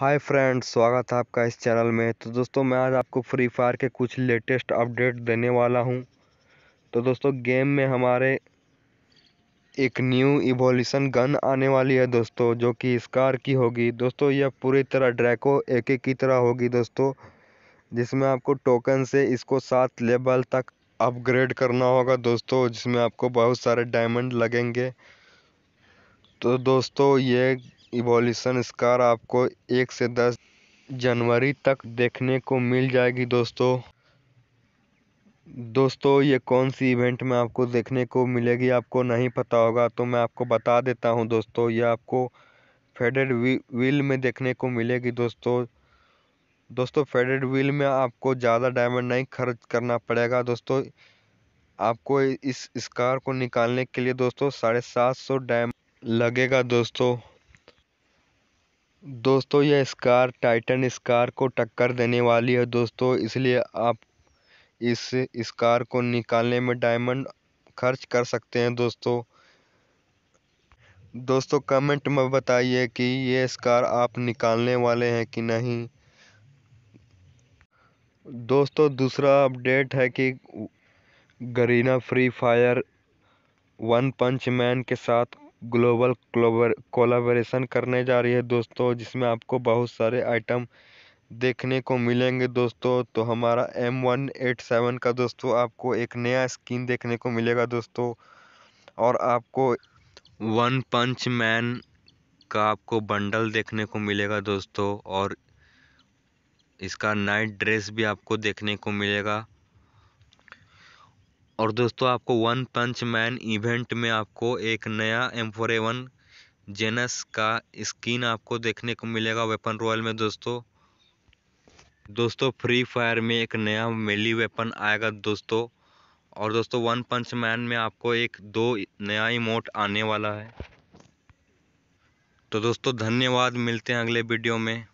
hi friends स्वागत है आपका इस चैनल में तो दोस्तों मैं आज आपको फ्री फायर के कुछ लेटेस्ट अपडेट देने वाला हूं तो दोस्तों गेम में हमारे एक न्यू इवोल्यूशन गन आने वाली है दोस्तों जो कि स्कार की होगी दोस्तों यह पूरी तरह ड्रैको एक एक की तरह होगी दोस्तों जिसमें आपको टोकन से इसको सात लेवल तक अपग्रेड करना होगा दोस्तों जिसमें आपको बहुत सारे डायमंड लगेंगे तो दोस्तों ये इवोल्यूशन स्कार आपको एक से दस जनवरी तक देखने को मिल जाएगी दोस्तों दोस्तों ये कौन सी इवेंट में आपको देखने को मिलेगी आपको नहीं पता होगा तो मैं आपको बता देता हूँ दोस्तों ये आपको फेडेड व्हील में देखने को मिलेगी दोस्तों दोस्तों फेडेड व्हील में आपको ज़्यादा डायमंड नहीं खर्च करना पड़ेगा दोस्तों आपको इस स्कार को निकालने के लिए दोस्तों साढ़े सात सौ डायम लगेगा दोस्तों दोस्तों यह स्कार टाइटन स्कार को टक्कर देने वाली है दोस्तों इसलिए आप इस स्कार को निकालने में डायमंड खर्च कर सकते हैं दोस्तों दोस्तों कमेंट में बताइए कि ये स्कार आप निकालने वाले हैं कि नहीं दोस्तों दूसरा अपडेट है कि Garena free fire one punch man के साथ ग्लोबल कोलाबरेशन करने जा रही है दोस्तों जिसमें आपको बहुत सारे आइटम देखने को मिलेंगे दोस्तों तो हमारा एम वन एट सेवन का दोस्तों आपको एक नया स्किन देखने को मिलेगा दोस्तों और आपको वन पंच मैन का आपको बंडल देखने को मिलेगा दोस्तों और इसका नाइट ड्रेस भी आपको देखने को मिलेगा और दोस्तों आपको वन पंच मैन इवेंट में आपको एक नया एम्फोरेवन जेनस का स्किन आपको देखने को मिलेगा वेपन रॉयल में दोस्तों दोस्तों फ्री फायर में एक नया मेली वेपन आएगा दोस्तों और दोस्तों वन पंच मैन में आपको एक दो नया इमोट आने वाला है तो दोस्तों धन्यवाद मिलते हैं अगले वीडियो में